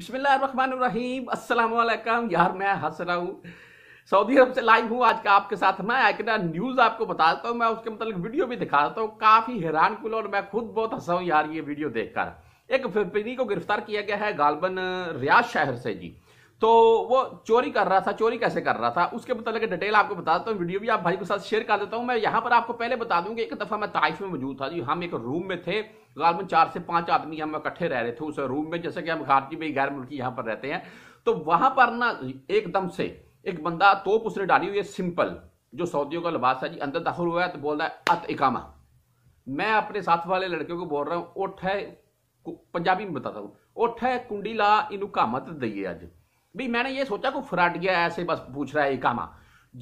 बिस्मिल्लाम अस्सलाम यार मैं हंस रहा हूँ सऊदी अरब से लाइव हूँ आज का आपके साथ मैं आइकना न्यूज़ आपको बताता हूँ मैं उसके मतलब वीडियो भी दिखाता हूँ काफ़ी हैरान कुल और मैं खुद बहुत हंसा हूँ यार ये वीडियो देखकर एक फिरपीनी को गिरफ्तार किया गया है गालबन रियाज शहर से जी तो वो चोरी कर रहा था चोरी कैसे कर रहा था उसके मतलब डिटेल आपको बता देता हूँ वीडियो भी आप भाई के साथ शेयर कर देता हूँ मैं यहाँ पर आपको पहले बता दूँ कि एक दफ़ा मैं ताइफ में मौजूद था जी हम एक रूम में थे गालबन चार से पांच आदमी हम इकट्ठे रह रहे थे उस रूम में जैसे कि हम खारजी में गैर मुल्की यहाँ पर रहते हैं तो वहां पर ना एकदम से एक बंदा तोप उसने डाली हुई है सिंपल जो सऊदियों का लिबास है जी अंदर दाखिल हुआ है तो बोल रहा है अत इकामा मैं अपने साथ वाले लड़कियों को बोल रहा हूँ उठ है पंजाबी में बताता हूँ उठ है कुंडी ला इनू कामत दइए अज भाई मैंने ये सोचा को फ्राट गया ऐसे बस पूछ रहा है इकामा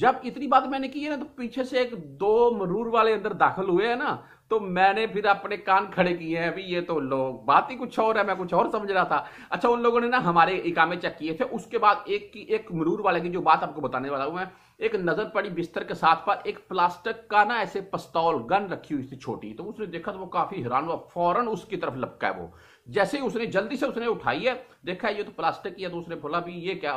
जब इतनी बात मैंने की है ना तो पीछे से एक दो मरूर वाले अंदर दाखिल हुए हैं ना तो मैंने फिर अपने कान खड़े किए हैं अभी ये तो लोग बात ही कुछ और है मैं कुछ और समझ रहा था अच्छा उन लोगों ने ना हमारे इकामे चेक किए थे उसके बाद एक की एक मरूर वाले की जो बात आपको बताने वाला हूँ मैं एक नजर पड़ी बिस्तर के साथ पर एक प्लास्टिक का ना ऐसे पस्तौल गन रखी हुई थी छोटी तो उसने देखा तो वो काफी हैरान हुआ फौरन उसकी तरफ लपका है वो जैसे ही उसने जल्दी से उसने उठाई है देखा ये तो प्लास्टिक की है तो उसने बोला भी ये क्या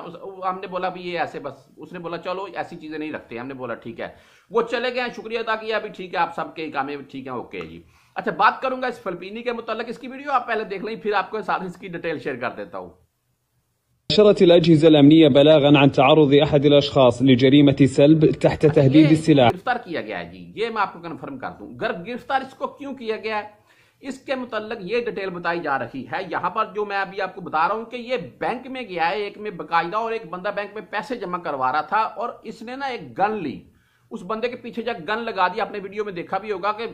हमने बोला भी ये ऐसे बस उसने बोला चलो ऐसी चीजें नहीं रखते हमने बोला ठीक है वो चले गए शुक्रिया अदा किया अभी ठीक है आप सबके कामे ठीक है ओके जी अच्छा बात करूंगा इस फलपीनी के मुतल इसकी वीडियो आप पहले देख लें फिर आपको साथ इसकी डिटेल शेयर कर देता हूँ نشرت الاجهزه الامنيه بلاغا عن تعرض احد الاشخاص لجريمه سلب تحت تهديد السلاح गिरफ्तार किया गया है जी ये मैं आपको कंफर्म कर दूं गर- गिरफ्तार इसको क्यों किया गया है इसके मुतलक ये डिटेल बताई जा रही है यहाँ पर जो मैं अभी आपको बता रहा हूँ कि ये बैंक में गया है एक में बकायदा और एक बंदा बैंक में पैसे जमा करवा रहा था और इसने ना एक गन ली उस बंदे के पीछे जब गन लगा दी आपने वीडियो में देखा भी होगा कि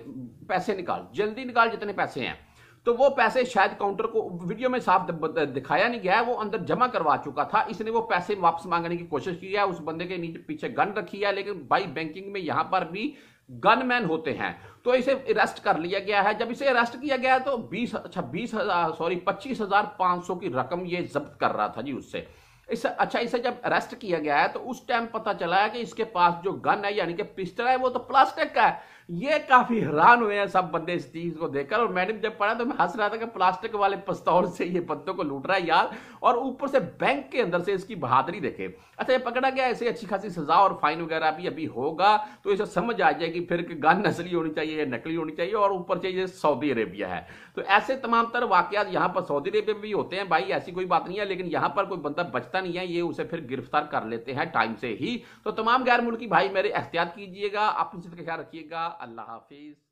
पैसे निकाल जल्दी निकाल जितने पैसे हैं तो वो पैसे शायद काउंटर को वीडियो में साफ दिखाया नहीं गया है वो अंदर जमा करवा चुका था इसने वो पैसे वापस मांगने की कोशिश की है उस बंदे के नीचे पीछे गन रखी है लेकिन भाई बैंकिंग में यहां पर भी गनमैन होते हैं तो इसे अरेस्ट कर लिया गया है जब इसे अरेस्ट किया गया तो बीस अच्छा बीस सॉरी पच्चीस हजार पांच सौ की रकम ये जब्त कर रहा था जी उससे इस अच्छा इसे जब अरेस्ट किया गया है तो उस टाइम पता चला है कि इसके पास जो गन है यानी कि पिस्टल है वो तो प्लास्टिक का है ये काफी हैरान हुए हैं सब बंदे इस चीज को देखकर और मैंने जब पढ़ा तो मैं हंस रहा था कि प्लास्टिक वाले पिस्तौल से ये बंदों को लूट रहा है यार और ऊपर से बैंक के अंदर से इसकी बहादुरी देखे अच्छा ये पकड़ा गया ऐसे अच्छी खासी सजा और फाइन वगैरह भी अभी होगा तो इसे समझ आ जाएगी फिर कि गन नस्ली होनी चाहिए या नकली होनी चाहिए और ऊपर से ये सऊदी अरेबिया है तो ऐसे तमाम तर वाकत यहाँ पर सऊदी अरेबिया में भी होते हैं भाई ऐसी कोई बात नहीं है लेकिन यहाँ पर कोई बंदा बचता सकता नहीं है ये उसे फिर गिरफ्तार कर लेते हैं टाइम से ही तो तमाम गैर मुल्की भाई मेरे एहतियात कीजिएगा अपनी सिर्फ का ख्याल रखिएगा अल्लाह हाफिज़